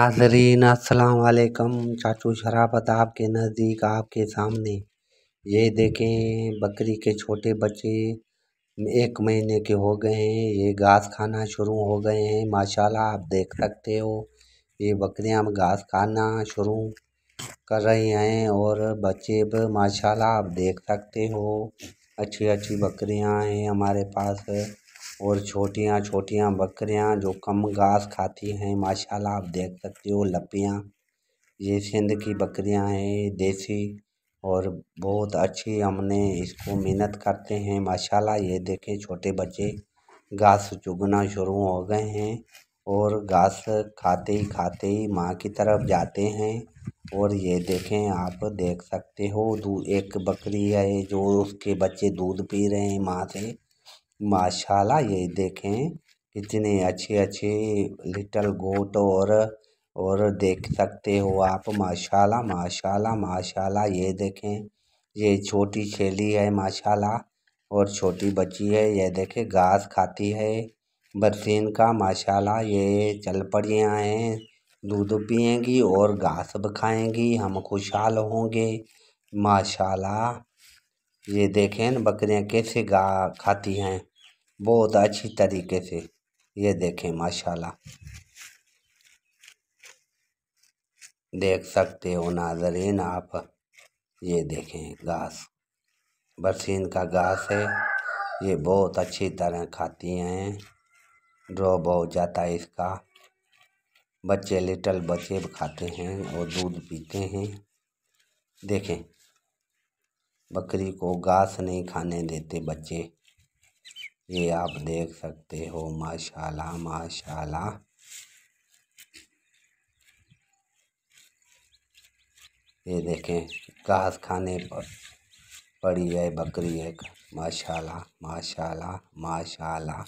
नाजरीन असलकम चाचू शराबत आपके नज़दीक आपके सामने ये देखें बकरी के छोटे बच्चे एक महीने के हो गए हैं ये घास खाना शुरू हो गए हैं माशाल्लाह आप देख सकते हो ये बकरियां घास खाना शुरू कर रही हैं और बच्चे माशाल्लाह आप देख सकते हो अच्छी अच्छी बकरियां हैं हमारे पास और छोटियाँ छोटियाँ बकरियाँ जो कम घास खाती हैं माशाल्लाह आप देख सकते हो लपियाँ ये सिंध की बकरियाँ हैं देसी और बहुत अच्छी हमने इसको मेहनत करते हैं माशाल्लाह ये देखें छोटे बच्चे घास चुगना शुरू हो गए हैं और घास खाते ही खाते ही माँ की तरफ जाते हैं और ये देखें आप देख सकते हो एक बकरी है जो उसके बच्चे दूध पी रहे हैं माँ से माशाल्लाह ये देखें कितने अच्छे अच्छे लिटल गोट और और देख सकते हो आप माशाल्लाह माशाल्लाह माशाल्लाह ये देखें ये छोटी छेली है माशाल्लाह और छोटी बच्ची है ये देखें घास खाती है बरसीन का माशाल्लाह ये चल पड़ी हैं दूध पिएंगी और घास भी खाएंगी हम खुशहाल होंगे माशाल्लाह ये देखें न बकरियाँ कैसे गा खाती हैं बहुत अच्छी तरीके से ये देखें माशाल्लाह देख सकते हो नाजरीन आप ये देखें घास बरसीन का घास है ये बहुत अच्छी तरह खाती हैं ड्रॉप हो जाता है इसका बच्चे लिटल बच्चे खाते हैं और दूध पीते हैं देखें बकरी को घास नहीं खाने देते बच्चे ये आप देख सकते हो माशाल्लाह माशाल्लाह ये देखें घास खाने पर पड़ी है बकरी एक माशाल्लाह माशाल्लाह माशाल्लाह